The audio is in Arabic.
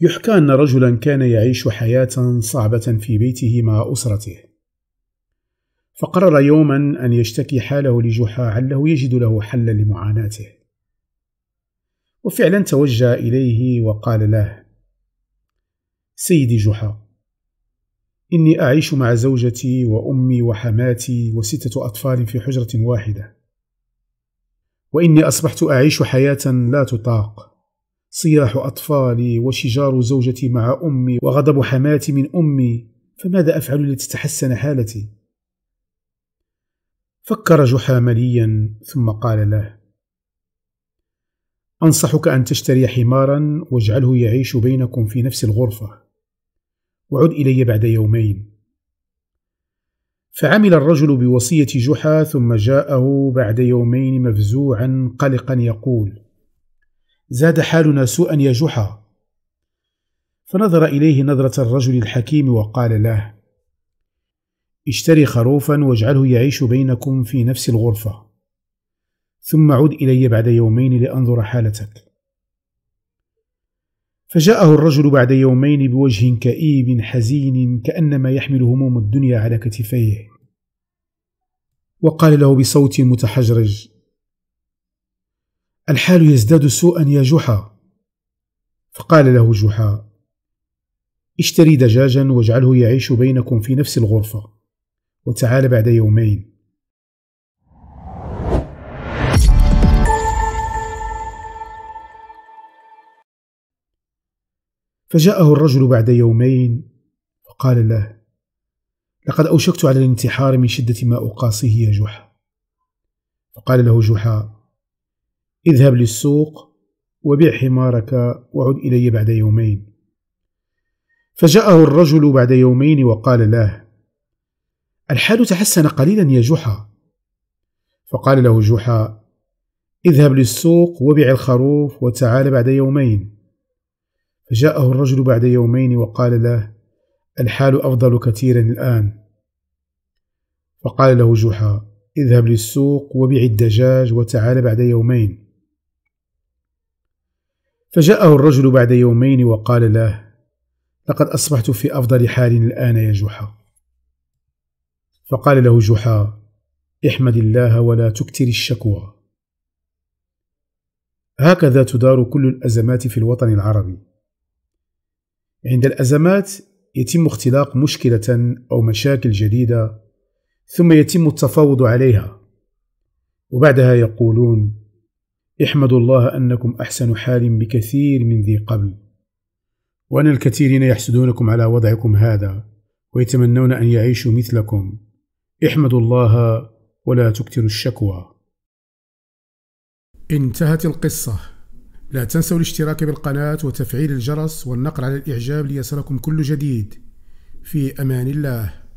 يحكى أن رجلا كان يعيش حياة صعبة في بيته مع أسرته، فقرر يوما أن يشتكي حاله لجحا عله يجد له حلا لمعاناته، وفعلا توجه إليه وقال له: سيدي جحا، إني أعيش مع زوجتي وأمي وحماتي وستة أطفال في حجرة واحدة، وإني أصبحت أعيش حياة لا تطاق. صياح أطفالي وشجار زوجتي مع أمي وغضب حماتي من أمي فماذا أفعل لتتحسن حالتي؟ فكر جحا مليا ثم قال له أنصحك أن تشتري حمارا واجعله يعيش بينكم في نفس الغرفة وعد إلي بعد يومين فعمل الرجل بوصية جحا ثم جاءه بعد يومين مفزوعا قلقا يقول زاد حالنا سوءا يا جحا فنظر إليه نظرة الرجل الحكيم وقال له اشتري خروفا واجعله يعيش بينكم في نفس الغرفة ثم عد إلي بعد يومين لأنظر حالتك فجاءه الرجل بعد يومين بوجه كئيب حزين كأنما يحمل هموم الدنيا على كتفيه وقال له بصوت متحجرج الحال يزداد سوءا يا جحا فقال له جحا اشتري دجاجا واجعله يعيش بينكم في نفس الغرفة وتعال بعد يومين فجاءه الرجل بعد يومين فقال له لقد أوشكت على الانتحار من شدة ما أقاسيه يا جحا فقال له جحا اذهب للسوق وبيع حمارك وعد إلي بعد يومين فجاءه الرجل بعد يومين وقال له الحال تحسن قليلا يا جحا فقال له جحا اذهب للسوق وبع الخروف وتعال بعد يومين فجاءه الرجل بعد يومين وقال له الحال أفضل كثيرا الآن فقال له جحا اذهب للسوق وبع الدجاج وتعال بعد يومين فجاءه الرجل بعد يومين وقال له لقد أصبحت في أفضل حال الآن يا جحا فقال له جحا احمد الله ولا تكتر الشكوى هكذا تدار كل الأزمات في الوطن العربي عند الأزمات يتم اختلاق مشكلة أو مشاكل جديدة ثم يتم التفاوض عليها وبعدها يقولون احمدوا الله أنكم أحسن حال بكثير من ذي قبل وأن الكثيرين يحسدونكم على وضعكم هذا ويتمنون أن يعيشوا مثلكم احمدوا الله ولا تكتروا الشكوى انتهت القصة لا تنسوا الاشتراك بالقناة وتفعيل الجرس والنقر على الإعجاب ليصلكم كل جديد في أمان الله